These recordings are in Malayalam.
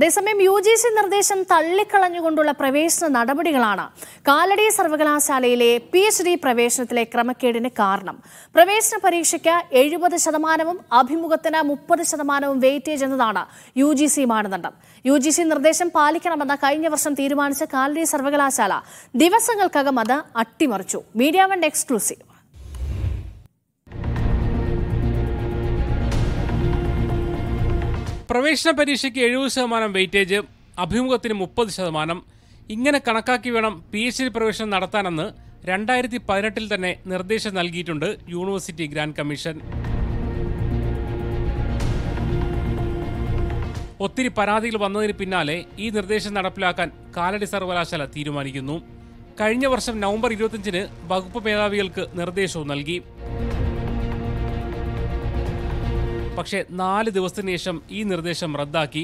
അതേസമയം യു ജി സി നിർദ്ദേശം തള്ളിക്കളഞ്ഞുകൊണ്ടുള്ള പ്രവേശന നടപടികളാണ് കാലടി സർവകലാശാലയിലെ പി എച്ച് ഡി പ്രവേശനത്തിലെ ക്രമക്കേടിന് കാരണം പ്രവേശന പരീക്ഷയ്ക്ക് എഴുപത് ശതമാനവും അഭിമുഖത്തിന് മുപ്പത് ശതമാനവും വെയിറ്റേജ് എന്നതാണ് യു ജി സി മാനദണ്ഡം യു ജി സി നിർദ്ദേശം പാലിക്കണമെന്ന കഴിഞ്ഞ വർഷം തീരുമാനിച്ച കാലടി സർവകലാശാല ദിവസങ്ങൾക്കകം അത് അട്ടിമറിച്ചു മീഡിയ വൺ എക്സ്ക്ലൂസീവ് പ്രവേശന പരീക്ഷയ്ക്ക് എഴുപത് ശതമാനം വെയിറ്റേജ് അഭിമുഖത്തിന് മുപ്പത് ശതമാനം ഇങ്ങനെ കണക്കാക്കി വേണം പി എച്ച് ഡി പ്രവേശനം നടത്താനെന്ന് രണ്ടായിരത്തി പതിനെട്ടിൽ തന്നെ നിർദ്ദേശം നൽകിയിട്ടുണ്ട് യൂണിവേഴ്സിറ്റി ഗ്രാൻഡ് കമ്മീഷൻ ഒത്തിരി പരാതികൾ വന്നതിന് പിന്നാലെ ഈ നിർദ്ദേശം നടപ്പിലാക്കാൻ കാലടി സർവകലാശാല തീരുമാനിക്കുന്നു കഴിഞ്ഞ വർഷം നവംബർ ഇരുപത്തിയഞ്ചിന് വകുപ്പ് മേധാവികൾക്ക് നിർദ്ദേശവും നൽകി പക്ഷേ നാല് ദിവസത്തിന് ശേഷം ഈ നിർദ്ദേശം റദ്ദാക്കി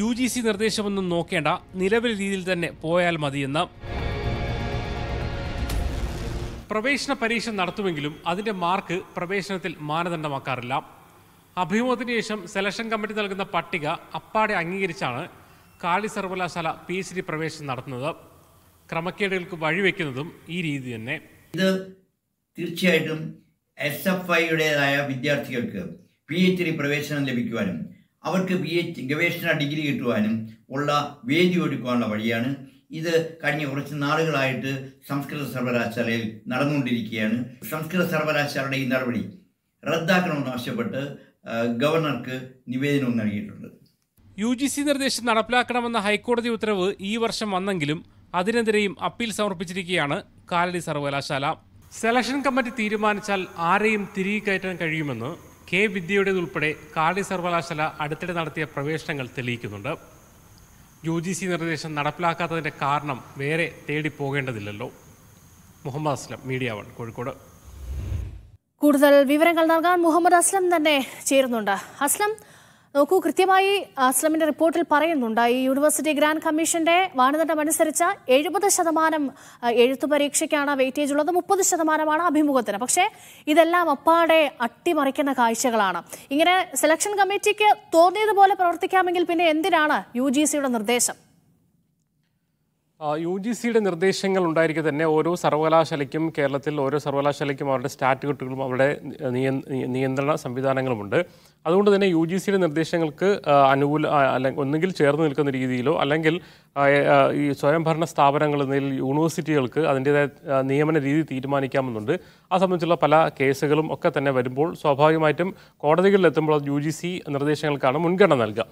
യു ജി സി നിർദ്ദേശമൊന്നും നോക്കേണ്ട നിലവിലെ രീതിയിൽ തന്നെ പോയാൽ മതിയെന്ന് പ്രവേശന പരീക്ഷ നടത്തുമെങ്കിലും അതിൻ്റെ മാർക്ക് പ്രവേശനത്തിൽ മാനദണ്ഡമാക്കാറില്ല അഭിമുഖത്തിന് ശേഷം സെലക്ഷൻ കമ്മിറ്റി നൽകുന്ന പട്ടിക അപ്പാടെ അംഗീകരിച്ചാണ് കാളി സർവകലാശാല പി എച്ച് ഡി പ്രവേശനം നടത്തുന്നത് ക്രമക്കേടുകൾക്ക് വഴിവെക്കുന്നതും ഈ രീതി തന്നെ ഇത് തീർച്ചയായിട്ടും എസ് എഫ് ഐയുടേതായ വിദ്യാർത്ഥികൾക്ക് പി എച്ച് ഡി പ്രവേശനം ലഭിക്കുവാനും അവർക്ക് പി എച്ച് ഗവേഷണ ഡിഗ്രി കിട്ടുവാനും ഉള്ള വേദി ഒരുക്കാനുള്ള വഴിയാണ് ഇത് കഴിഞ്ഞ കുറച്ച് നാളുകളായിട്ട് സംസ്കൃത സർവകലാശാലയിൽ നടന്നുകൊണ്ടിരിക്കുകയാണ് സംസ്കൃത സർവകലാശാലയുടെ ഈ നടപടി റദ്ദാക്കണമെന്ന് ആവശ്യപ്പെട്ട് ഗവർണർക്ക് നിവേദനവും നൽകിയിട്ടുണ്ട് യു ജി സി നിർദ്ദേശം നടപ്പിലാക്കണമെന്ന ഹൈക്കോടതി ഉത്തരവ് ഈ വർഷം വന്നെങ്കിലും അതിനെതിരെയും അപ്പീൽ സമർപ്പിച്ചിരിക്കുകയാണ് കാലടി സർവകലാശാല സെലക്ഷൻ കമ്മിറ്റി തീരുമാനിച്ചാൽ ആരെയും തിരികെ കയറ്റാൻ കഴിയുമെന്ന് കെ വിദ്യയുടേതുൾപ്പെടെ കാളി സർവകലാശാല അടുത്തിടെ നടത്തിയ പ്രവേശനങ്ങൾ തെളിയിക്കുന്നുണ്ട് യു ജി സി നിർദ്ദേശം നടപ്പിലാക്കാത്തതിൻ്റെ കാരണം വേറെ തേടി പോകേണ്ടതില്ലല്ലോ മുഹമ്മദ് അസ്ലം മീഡിയ വൺ കോഴിക്കോട് കൂടുതൽ വിവരങ്ങൾ നൽകാൻ മുഹമ്മദ് അസ്ലം തന്നെ ചേരുന്നുണ്ട് അസ്ലം നോക്കൂ കൃത്യമായി അസ്ലമിന്റെ റിപ്പോർട്ടിൽ പറയുന്നുണ്ട് ഈ യൂണിവേഴ്സിറ്റി ഗ്രാൻഡ് കമ്മീഷന്റെ മാനദണ്ഡം അനുസരിച്ച് എഴുപത് ശതമാനം എഴുത്തു പരീക്ഷയ്ക്കാണ് വെയിറ്റേജ് ഉള്ളത് മുപ്പത് ശതമാനമാണ് അഭിമുഖത്തിന് പക്ഷേ ഇതെല്ലാം അപ്പാടെ അട്ടിമറിക്കുന്ന കാഴ്ചകളാണ് ഇങ്ങനെ സെലക്ഷൻ കമ്മിറ്റിക്ക് തോന്നിയതുപോലെ പ്രവർത്തിക്കാമെങ്കിൽ പിന്നെ എന്തിനാണ് യു നിർദ്ദേശം യു ജി സിയുടെ നിർദ്ദേശങ്ങൾ ഉണ്ടായിരിക്കെ തന്നെ ഓരോ സർവകലാശാലയ്ക്കും കേരളത്തിൽ ഓരോ സർവകലാശാലയ്ക്കും അവരുടെ സ്റ്റാറ്റ്യൂട്ടുകളും അവരുടെ നിയന്ത്രണ സംവിധാനങ്ങളുമുണ്ട് അതുകൊണ്ട് തന്നെ യു ജി സിയുടെ നിർദ്ദേശങ്ങൾക്ക് അനുകൂല അല്ലെങ്കിൽ ഒന്നുകിൽ ചേർന്ന് നിൽക്കുന്ന രീതിയിലോ അല്ലെങ്കിൽ ഈ സ്വയംഭരണ സ്ഥാപനങ്ങൾ എന്നതിൽ യൂണിവേഴ്സിറ്റികൾക്ക് അതിൻ്റെതായ നിയമന രീതി തീരുമാനിക്കാമെന്നുണ്ട് ആ സംബന്ധിച്ചുള്ള പല കേസുകളും ഒക്കെ തന്നെ വരുമ്പോൾ സ്വാഭാവികമായിട്ടും കോടതികളിലെത്തുമ്പോൾ യു ജി സി നിർദ്ദേശങ്ങൾക്കാണ് മുൻഗണന നൽകുക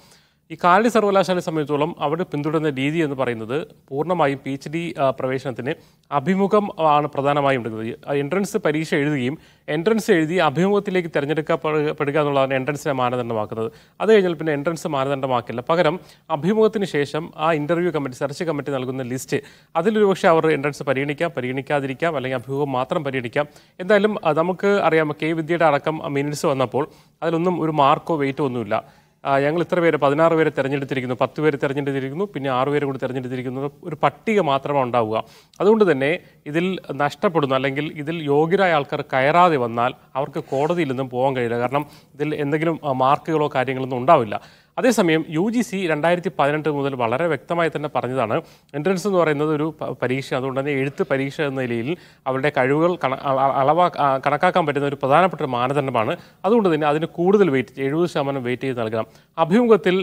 ഈ കാലി സർവകലാശാല സംബന്ധിച്ചോളം അവിടെ പിന്തുടരുന്ന രീതി എന്ന് പറയുന്നത് പൂർണ്ണമായും പി എച്ച് ഡി പ്രവേശനത്തിന് അഭിമുഖം ആണ് പ്രധാനമായും എടുക്കുന്നത് എൻട്രൻസ് പരീക്ഷ എഴുതുകയും എൻട്രൻസ് എഴുതി അഭിമുഖത്തിലേക്ക് തിരഞ്ഞെടുക്കപ്പെടുക എന്നുള്ളതാണ് എൻട്രൻസിനെ മാനദണ്ഡമാക്കുന്നത് അത് കഴിഞ്ഞാൽ പിന്നെ എൻട്രൻസ് മാനദണ്ഡമാക്കില്ല പകരം അഭിമുഖത്തിന് ശേഷം ആ ഇൻ്റർവ്യൂ കമ്മിറ്റി സെർച്ച് കമ്മിറ്റി നൽകുന്ന ലിസ്റ്റ് അതിലൊരു പക്ഷേ അവർ എൻട്രൻസ് പരിഗണിക്കാം പരിഗണിക്കാതിരിക്കാം അല്ലെങ്കിൽ അഭിമുഖം മാത്രം പരിഗണിക്കാം എന്തായാലും നമുക്ക് അറിയാം കെ വിദ്യയുടെ അടക്കം മിനിറ്റ്സ് വന്നപ്പോൾ അതിലൊന്നും ഒരു മാർക്കോ വെയിറ്റോ ഒന്നുമില്ല ഞങ്ങൾ ഇത്ര പേര് പതിനാറ് പേരെ തിരഞ്ഞെടുത്തിരിക്കുന്നു പത്ത് പേര് തിരഞ്ഞെടുത്തിരിക്കുന്നു പിന്നെ ആറ് പേര് കൂടി തിരഞ്ഞെടുത്തിരിക്കുന്നു ഒരു പട്ടിക മാത്രമേ ഉണ്ടാവുക അതുകൊണ്ട് തന്നെ ഇതിൽ നഷ്ടപ്പെടുന്നു അല്ലെങ്കിൽ ഇതിൽ യോഗ്യരായ ആൾക്കാർ കയറാതെ വന്നാൽ അവർക്ക് കോടതിയിൽ നിന്നും പോകാൻ കഴിയില്ല കാരണം ഇതിൽ എന്തെങ്കിലും മാർക്കുകളോ കാര്യങ്ങളൊന്നും ഉണ്ടാവില്ല അതേസമയം യു ജി സി രണ്ടായിരത്തി പതിനെട്ട് മുതൽ വളരെ വ്യക്തമായി തന്നെ പറഞ്ഞതാണ് എൻട്രൻസ് എന്ന് പറയുന്നത് ഒരു പരീക്ഷ അതുകൊണ്ട് തന്നെ എഴുത്ത് പരീക്ഷ എന്ന നിലയിൽ അവരുടെ കഴിവുകൾ അളവാ കണക്കാക്കാൻ പറ്റുന്ന ഒരു പ്രധാനപ്പെട്ട ഒരു മാനദണ്ഡമാണ് അതുകൊണ്ട് തന്നെ അതിന് കൂടുതൽ വെയിറ്റ് എഴുപത് ശതമാനം വെയിറ്റ് ചെയ്ത് നൽകണം അഭിമുഖത്തിൽ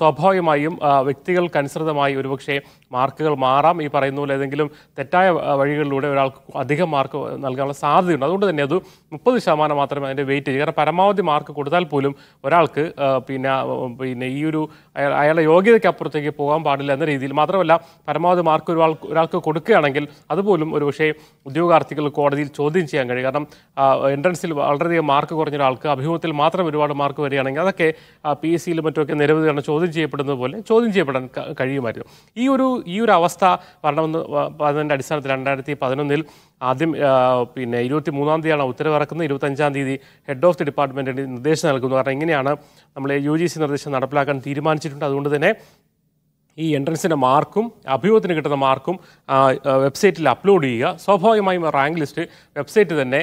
സ്വാഭാവികമായും വ്യക്തികൾക്കനുസൃതമായി ഒരുപക്ഷെ മാർക്കുകൾ മാറാം ഈ പറയുന്ന പോലെ ഏതെങ്കിലും തെറ്റായ വഴികളിലൂടെ ഒരാൾക്ക് അധികം മാർക്ക് നൽകാനുള്ള സാധ്യതയുണ്ട് അതുകൊണ്ട് തന്നെ അത് മുപ്പത് ശതമാനം മാത്രമേ അതിൻ്റെ വെയിറ്റ് ചെയ്യൂ കാരണം പരമാവധി മാർക്ക് കൊടുത്താൽ പോലും ഒരാൾക്ക് പിന്നെ പിന്നെ ഈ ഒരു അയാളുടെ യോഗ്യതയ്ക്ക് അപ്പുറത്തേക്ക് പോകാൻ പാടില്ല എന്ന രീതിയിൽ മാത്രമല്ല പരമാവധി മാർക്ക് ഒരാൾ ഒരാൾക്ക് കൊടുക്കുകയാണെങ്കിൽ അതുപോലും ഒരു പക്ഷേ ഉദ്യോഗാർത്ഥികൾ കോടതിയിൽ ചോദ്യം ചെയ്യാൻ കഴിയും കാരണം എൻട്രൻസിൽ വളരെയധികം മാർക്ക് കുറഞ്ഞ ഒരാൾക്ക് അഭിമുഖത്തിൽ മാത്രം ഒരുപാട് മാർക്ക് വരികയാണെങ്കിൽ അതൊക്കെ പി എസ് സിയിലും മറ്റുമൊക്കെ നിരവധി തവണ ചോദ്യം ചെയ്യപ്പെടുന്നത് പോലെ ചോദ്യം ചെയ്യപ്പെടാൻ കഴിയുമായിരുന്നു ഈ ഒരു ഈ ഒരു അവസ്ഥ വരണമെന്ന് അതിൻ്റെ അടിസ്ഥാനത്തിൽ രണ്ടായിരത്തി പതിനൊന്നിൽ ആദ്യം പിന്നെ ഇരുപത്തി മൂന്നാം തീയതിയാണ് ഉത്തരവ് ഇറക്കുന്നത് ഇരുപത്തഞ്ചാം തീയതി ഹെഡ് ഓഫ് ദി ഡിപ്പാർട്ട്മെൻറ്റിന് നിർദ്ദേശം നൽകുന്നു കാരണം ഇങ്ങനെയാണ് നമ്മൾ യു ജി സി നിർദ്ദേശം നടപ്പിലാക്കാൻ തീരുമാനിച്ചിട്ടുണ്ട് അതുകൊണ്ട് തന്നെ ഈ എൻട്രൻസിൻ്റെ മാർക്കും അഭിമുഖത്തിന് കിട്ടുന്ന മാർക്കും വെബ്സൈറ്റിൽ അപ്ലോഡ് ചെയ്യുക സ്വാഭാവികമായും റാങ്ക് ലിസ്റ്റ് വെബ്സൈറ്റ് തന്നെ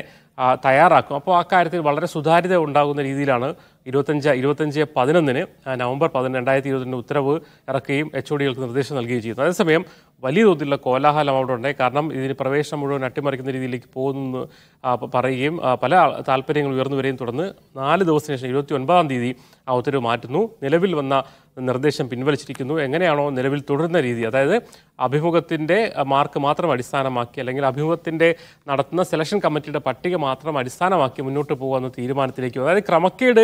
തയ്യാറാക്കും അപ്പോൾ ആ കാര്യത്തിൽ വളരെ സുതാര്യത ഉണ്ടാകുന്ന രീതിയിലാണ് ഇരുപത്തഞ്ച് ഇരുപത്തഞ്ച് പതിനൊന്നിന് നവംബർ പതിനൊന്ന് രണ്ടായിരത്തി ഇരുപതിൻ്റെ ഉത്തരവ് ഇറക്കുകയും എച്ച് ഒ ഡികൾക്ക് നിർദ്ദേശം നൽകുകയും ചെയ്യുന്നത് അതേസമയം വലിയ തോതിലുള്ള കോലാഹലം അവിടെ ഉണ്ടായി കാരണം ഇതിന് പ്രവേശനം മുഴുവൻ അട്ടിമറിക്കുന്ന രീതിയിലേക്ക് പോകുന്നു പറയുകയും പല താല്പര്യങ്ങൾ ഉയർന്നു വരികയും തുടർന്ന് നാല് ദിവസത്തിന് ശേഷം ഇരുപത്തി ഒൻപതാം തീയതി ആ ഉത്തരവ് മാറ്റുന്നു നിലവിൽ വന്ന നിർദ്ദേശം പിൻവലിച്ചിരിക്കുന്നു എങ്ങനെയാണോ നിലവിൽ തുടരുന്ന രീതി അതായത് അഭിമുഖത്തിൻ്റെ മാർക്ക് മാത്രം അടിസ്ഥാനമാക്കി അല്ലെങ്കിൽ അഭിമുഖത്തിൻ്റെ നടത്തുന്ന സെലക്ഷൻ കമ്മിറ്റിയുടെ പട്ടിക മാത്രം അടിസ്ഥാനമാക്കി മുന്നോട്ട് പോകുമെന്ന തീരുമാനത്തിലേക്ക് അതായത് ക്രമക്കേട്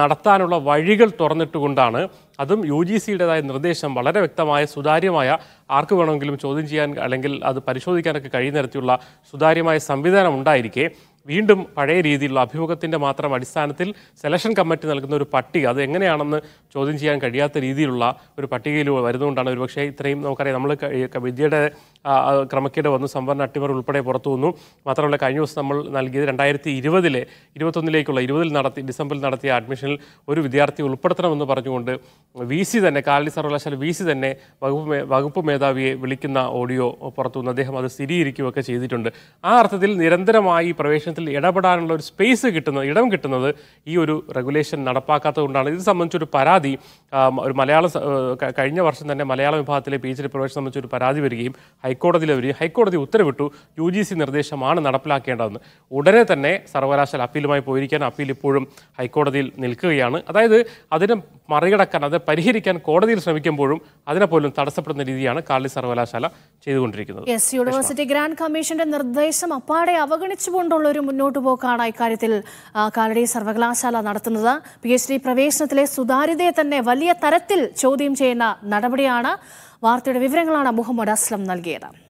നടത്താനുള്ള വഴികൾ തുറന്നിട്ടുകൊണ്ടാണ് അതും യു ജി സിയുടേതായ നിർദ്ദേശം വളരെ വ്യക്തമായ സുതാര്യമായ ആർക്ക് വേണമെങ്കിലും ചോദ്യം ചെയ്യാൻ അല്ലെങ്കിൽ അത് പരിശോധിക്കാനൊക്കെ കഴിയുന്ന തരത്തിലുള്ള സുതാര്യമായ സംവിധാനം ഉണ്ടായിരിക്കെ വീണ്ടും പഴയ രീതിയിലുള്ള അഭിമുഖത്തിൻ്റെ മാത്രം അടിസ്ഥാനത്തിൽ സെലക്ഷൻ കമ്മിറ്റി നൽകുന്ന ഒരു പട്ടിക അത് എങ്ങനെയാണെന്ന് ചോദ്യം ചെയ്യാൻ കഴിയാത്ത രീതിയിലുള്ള ഒരു പട്ടികയിൽ വരുന്നതുകൊണ്ടാണ് ഒരുപക്ഷേ ഇത്രയും നമുക്കറിയാം നമ്മൾ വിദ്യയുടെ ക്രമക്കേട് വന്ന് സംവരണ അട്ടിമറി ഉൾപ്പെടെ പുറത്തു വന്നു മാത്രമല്ല കഴിഞ്ഞ ദിവസം നമ്മൾ നൽകിയത് രണ്ടായിരത്തി ഇരുപതിലെ ഇരുപത്തൊന്നിലേക്കുള്ള ഇരുപതിൽ നടത്തി ഡിസംബറിൽ നടത്തിയ അഡ്മിഷനിൽ ഒരു വിദ്യാർത്ഥി ഉൾപ്പെടുത്തണമെന്ന് പറഞ്ഞുകൊണ്ട് വി സി തന്നെ കാലി സർവകലാശാല വി സി തന്നെ വകുപ്പ് വകുപ്പ് മേധാവിയെ വിളിക്കുന്ന ഓഡിയോ വന്നു അദ്ദേഹം അത് സ്ഥിരീകരിക്കുകയൊക്കെ ചെയ്തിട്ടുണ്ട് ആ അർത്ഥത്തിൽ നിരന്തരമായി പ്രവേശനത്തിൽ കാര്യത്തിൽ ഇടപെടാനുള്ള ഒരു സ്പേസ് കിട്ടുന്നത് ഇടം കിട്ടുന്നത് ഈ ഒരു റെഗുലേഷൻ നടപ്പാക്കാത്തത് കൊണ്ടാണ് ഇത് സംബന്ധിച്ചൊരു പരാതി ഒരു മലയാള കഴിഞ്ഞ വർഷം തന്നെ മലയാള വിഭാഗത്തിലെ പി എച്ച് ഡി പ്രവേശനം സംബന്ധിച്ച് ഒരു പരാതി വരികയും ഹൈക്കോടതിയിൽ വരികയും ഹൈക്കോടതി ഉത്തരവിട്ടു യു ജി സി നിർദ്ദേശമാണ് നടപ്പിലാക്കേണ്ടതെന്ന് ഉടനെ തന്നെ സർവകലാശാല അപ്പീലുമായി പോയിരിക്കാൻ അപ്പീൽ ഇപ്പോഴും ഹൈക്കോടതിയിൽ നിൽക്കുകയാണ് അതായത് അതിനെ മറികടക്കാൻ അത് പരിഹരിക്കാൻ കോടതിയിൽ ശ്രമിക്കുമ്പോഴും അതിനെ പോലും തടസ്സപ്പെടുന്ന രീതിയാണ് കാർലി സർവകലാശാല ചെയ്തുകൊണ്ടിരിക്കുന്നത് യൂണിവേഴ്സിറ്റി ഗ്രാൻഡ് കമ്മീഷന്റെ നിർദ്ദേശം അപ്പാടെ അവഗണിച്ചുകൊണ്ടുള്ള ഒരു ഒരു മുന്നോട്ടു പോക്കാണ് ഇക്കാര്യത്തിൽ കാലടി സർവകലാശാല നടത്തുന്നത് പി എച്ച് ഡി പ്രവേശനത്തിലെ സുതാര്യതയെ തന്നെ വലിയ തരത്തിൽ ചോദ്യം ചെയ്യുന്ന നടപടിയാണ് വാർത്തയുടെ വിവരങ്ങളാണ് മുഹമ്മദ് അസ്ലം നൽകിയത്